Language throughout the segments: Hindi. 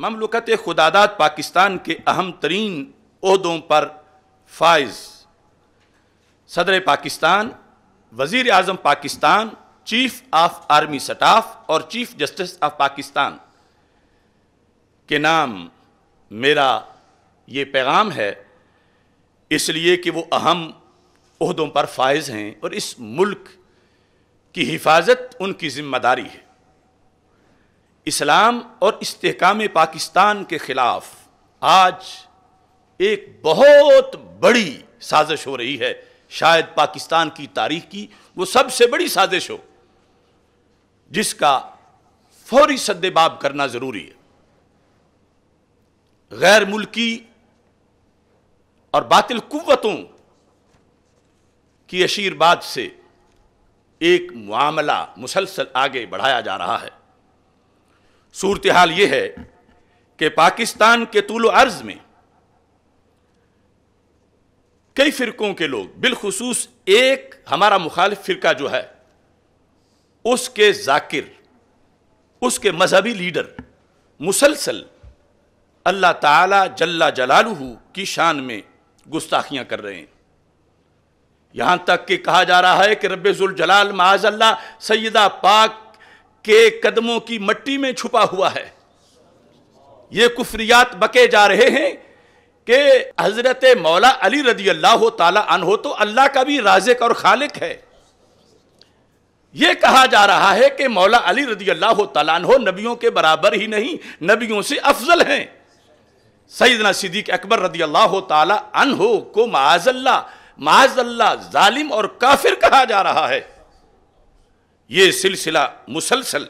ममलकत खुदादात पाकिस्तान के अहम तरीन अहदों पर फाइज सदर पाकिस्तान वज़ी अजम Pakistan chief of army staff और चीफ जस्टिस ऑफ पाकिस्तान के नाम मेरा ये पैगाम है इसलिए कि वो अहम अहदों पर फाइज हैं और इस मुल्क की हिफाजत उनकी ज़िम्मेदारी है इस्लाम और इस्तेकाम पाकिस्तान के खिलाफ आज एक बहुत बड़ी साजिश हो रही है शायद पाकिस्तान की तारीख की वो सबसे बड़ी साजिश हो जिसका फौरी सद्देबाब करना ज़रूरी है गैर मुल्की और बातिल कुतों की अशीरबाद से एक मामला मुसलसल आगे बढ़ाया जा रहा है सूरत हाल यह है कि पाकिस्तान के तूल अर्ज में कई फिरकों के लोग बिलखसूस एक हमारा मुखालिफ फिरका जो है उसके जाकिर उसके मजहबी लीडर मुसलसल अल्लाह ताला जल्ला जलालू की शान में गुस्ताखियां कर रहे हैं यहां तक कि कहा जा रहा है कि रब्बुल जलाल माज अल्लाह सैदा पाक के कदमों की मट्टी में छुपा हुआ है ये कुफरियात बके जा रहे हैं कि हजरत मौला अली रदी अल्लाह तहो तो अल्लाह का भी राजक और खालिक है ये कहा जा रहा है कि मौला अली रदी अल्लाह तहो नबियों के बराबर ही नहीं नबियों से अफजल हैं सईदना सिद्दीक अकबर रदी अल्लाह हो को माजल्ला माजल्ला जालिम और काफिर कहा जा रहा है ये सिलसिला मुसलसल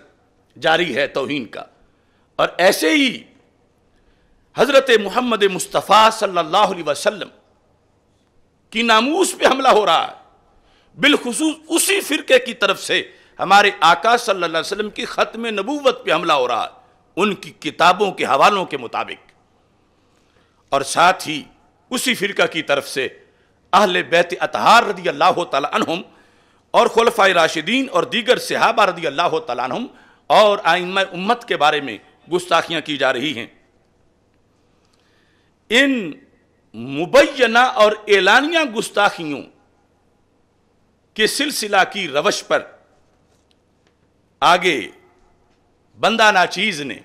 जारी है तोहन का और ऐसे ही हज़रत मोहम्मद मुस्तफ़ा सल्लल्लाहु अलैहि वसल्लम की नामूस पे हमला हो रहा है बिलखसूस उसी फ़िरके की तरफ से हमारे आका सल्लल्लाहु अलैहि वसल्लम की ख़त्म नबूवत पे हमला हो रहा है उनकी किताबों के हवालों के मुताबिक और साथ ही उसी फ़िरका की तरफ से अहल बैत अतहार रदी अल्लाह तम और खलफ़ा राशिदीन और दीगर सिहाबा रदी अल्लाह तम और आइम उम्मत के बारे में गुस्ताखियाँ की जा रही हैं इन मुबैना और एलानिया गुस्ताखियों के सिलसिला की रवश पर आगे बंदा नाचीज़ ने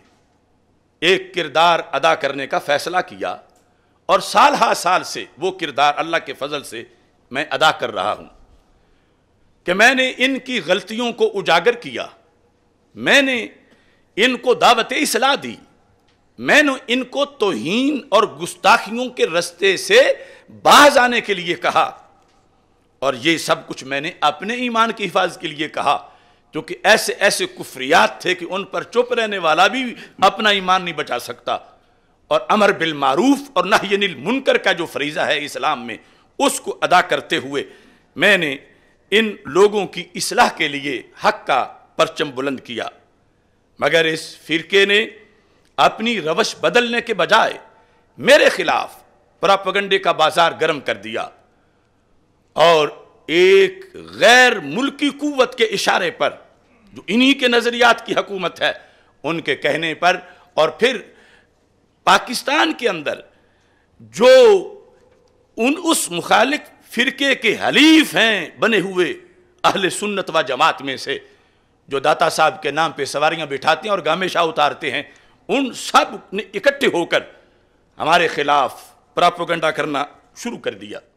एक किरदार अदा करने का फैसला किया और साल हा साल से वो किरदार अल्लाह के फजल से मैं अदा कर रहा हूं कि मैंने इनकी गलतियों को उजागर किया मैंने इनको दावत इसलाह दी मैंने इनको तोहीन और गुस्ताखियों के रस्ते से बाज आने के लिए कहा और ये सब कुछ मैंने अपने ईमान की हिफाजत के लिए कहा क्योंकि ऐसे ऐसे कुफरियात थे कि उन पर चुप रहने वाला भी अपना ईमान नहीं बचा सकता और अमर बिल मारूफ और नाहनिल मुनकर का जो फरीज़ा है इस्लाम में उसको अदा करते हुए मैंने इन लोगों की इसलाह के लिए हक का परचम बुलंद किया मगर इस फिरके ने अपनी रवश बदलने के बजाय मेरे खिलाफ प्रापगंडे का बाजार गर्म कर दिया और एक गैर मुल्की कुवत के इशारे पर जो इन्हीं के नज़रियात की हकूमत है उनके कहने पर और फिर पाकिस्तान के अंदर जो उन उस मुखालिफ फिरके के हलीफ हैं बने हुए अहल सुन्नत व जमात में से जो दाता साहब के नाम पे सवारियां बिठाते हैं और गामेशा उतारते हैं उन सब ने इकट्ठे होकर हमारे खिलाफ प्रापोगंडा करना शुरू कर दिया